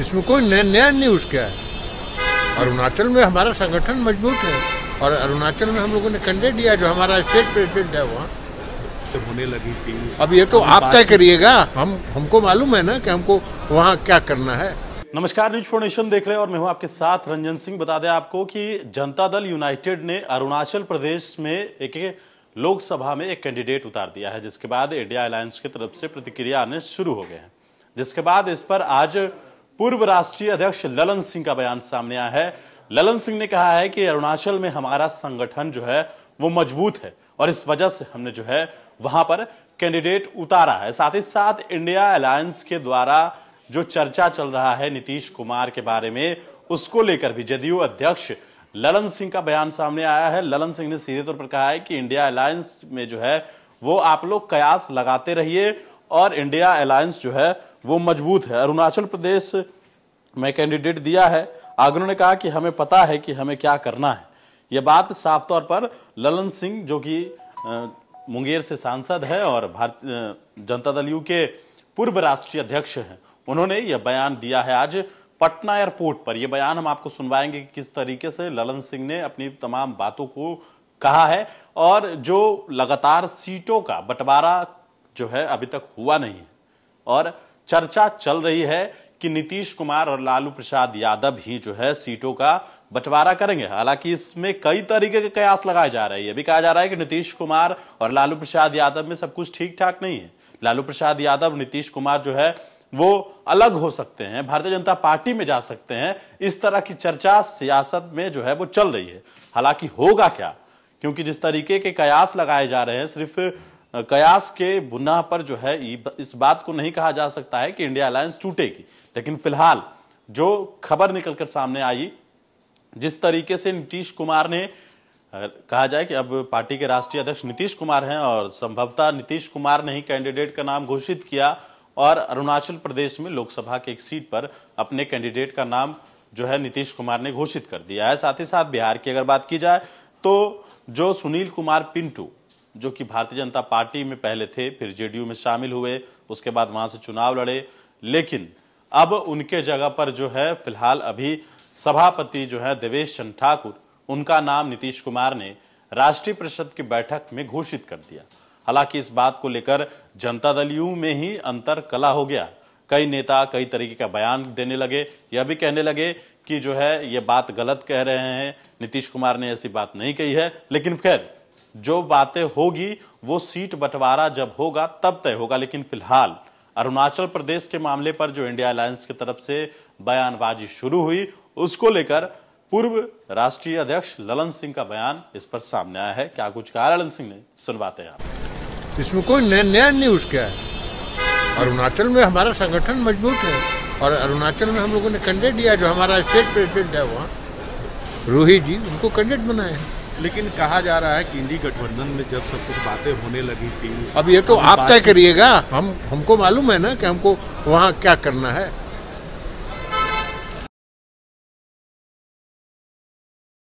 इसमें कोई नया नया न्यूज़ क्या है अरुणाचल में हमारा संगठन मजबूत है और अरुणाचल में हम लोगों ने कंडे दिया जो हमारा स्टेट प्रेसिडेंट है वहाँ तो होने लगी थी अब ये तो आप तय करिएगा हम हमको मालूम है ना कि हमको वहाँ क्या करना है नमस्कार न्यूज फोर्नेशन देख रहे हैं और मैं हूं आपके साथ रंजन सिंह बता दें आपको कि जनता दल यूनाइटेड ने अरुणाचल प्रदेश में एक लोकसभा में एक कैंडिडेट उतार दिया है जिसके बाद इंडिया अलायंस की तरफ से प्रतिक्रिया आने शुरू हो गए हैं जिसके बाद इस पर आज पूर्व राष्ट्रीय अध्यक्ष ललन सिंह का बयान सामने आया है ललन सिंह ने कहा है कि अरुणाचल में हमारा संगठन जो है वो मजबूत है और इस वजह से हमने जो है वहां पर कैंडिडेट उतारा है साथ ही साथ इंडिया अलायंस के द्वारा जो चर्चा चल रहा है नीतीश कुमार के बारे में उसको लेकर भी जदयू अध्यक्ष ललन सिंह का बयान सामने आया है ललन सिंह ने सीधे तौर पर कहा है कि इंडिया अलायंस में जो है वो आप लोग कयास लगाते रहिए और इंडिया अलायंस जो है वो मजबूत है अरुणाचल प्रदेश में कैंडिडेट दिया है आगे उन्होंने कहा कि हमें पता है कि हमें क्या करना है ये बात साफ तौर पर ललन सिंह जो कि मुंगेर से सांसद है और भारतीय जनता दल यू के पूर्व राष्ट्रीय अध्यक्ष हैं उन्होंने यह बयान दिया है आज पटना एयरपोर्ट पर यह बयान हम आपको सुनवाएंगे कि किस तरीके से ललन सिंह ने अपनी तमाम बातों को कहा है और जो लगातार सीटों का बंटवारा जो है अभी तक हुआ नहीं है और चर्चा चल रही है कि नीतीश कुमार और लालू प्रसाद यादव ही जो है सीटों का बंटवारा करेंगे हालांकि इसमें कई तरीके के कयास लगाए जा रहे हैं अभी कहा जा रहा है कि नीतीश कुमार और लालू प्रसाद यादव में सब कुछ ठीक ठाक नहीं है लालू प्रसाद यादव नीतीश कुमार जो है वो अलग हो सकते हैं भारतीय जनता पार्टी में जा सकते हैं इस तरह की चर्चा सियासत में जो है वो चल रही है हालांकि होगा क्या क्योंकि जिस तरीके के कयास लगाए जा रहे हैं सिर्फ कयास के बुना पर जो है इस बात को नहीं कहा जा सकता है कि इंडिया अलायंस टूटेगी लेकिन फिलहाल जो खबर निकलकर सामने आई जिस तरीके से नीतीश कुमार ने कहा जाए कि अब पार्टी के राष्ट्रीय अध्यक्ष नीतीश कुमार हैं और संभवतः नीतीश कुमार ने ही कैंडिडेट का नाम घोषित किया और अरुणाचल प्रदेश में लोकसभा के एक सीट पर अपने कैंडिडेट का नाम जो है नीतीश कुमार ने घोषित कर दिया है साथ ही साथ बिहार की अगर बात की जाए तो जो सुनील कुमार पिंटू जो कि भारतीय जनता पार्टी में पहले थे फिर जेडीयू में शामिल हुए उसके बाद वहां से चुनाव लड़े लेकिन अब उनके जगह पर जो है फिलहाल अभी सभापति जो है देवेश चंद ठाकुर उनका नाम नीतीश कुमार ने राष्ट्रीय परिषद की बैठक में घोषित कर दिया हालांकि इस बात को लेकर जनता दल यू में ही अंतर कला हो गया कई नेता कई तरीके का बयान देने लगे यह भी कहने लगे कि जो है ये बात गलत कह रहे हैं नीतीश कुमार ने ऐसी बात नहीं कही है लेकिन खैर जो बातें होगी वो सीट बंटवारा जब होगा तब तय होगा लेकिन फिलहाल अरुणाचल प्रदेश के मामले पर जो इंडिया अलायंस की तरफ से बयानबाजी शुरू हुई उसको लेकर पूर्व राष्ट्रीय अध्यक्ष ललन सिंह का बयान इस पर सामने आया है क्या कुछ कहा ललन सिंह ने सुनवाते हैं आप इसमें कोई नया नया न्यूज क्या है अरुणाचल में हमारा संगठन मजबूत है और अरुणाचल में हम लोगों ने कैंडिडेट दिया जो हमारा स्टेट प्रेसिडेंट है वहाँ रूही जी उनको कैंडिडेट बनाए हैं लेकिन कहा जा रहा है कि इंडी गठबंधन में जब सब कुछ बातें होने लगी थी अब ये तो आप तय करिएगा हम हमको मालूम है ना कि हमको वहाँ क्या करना है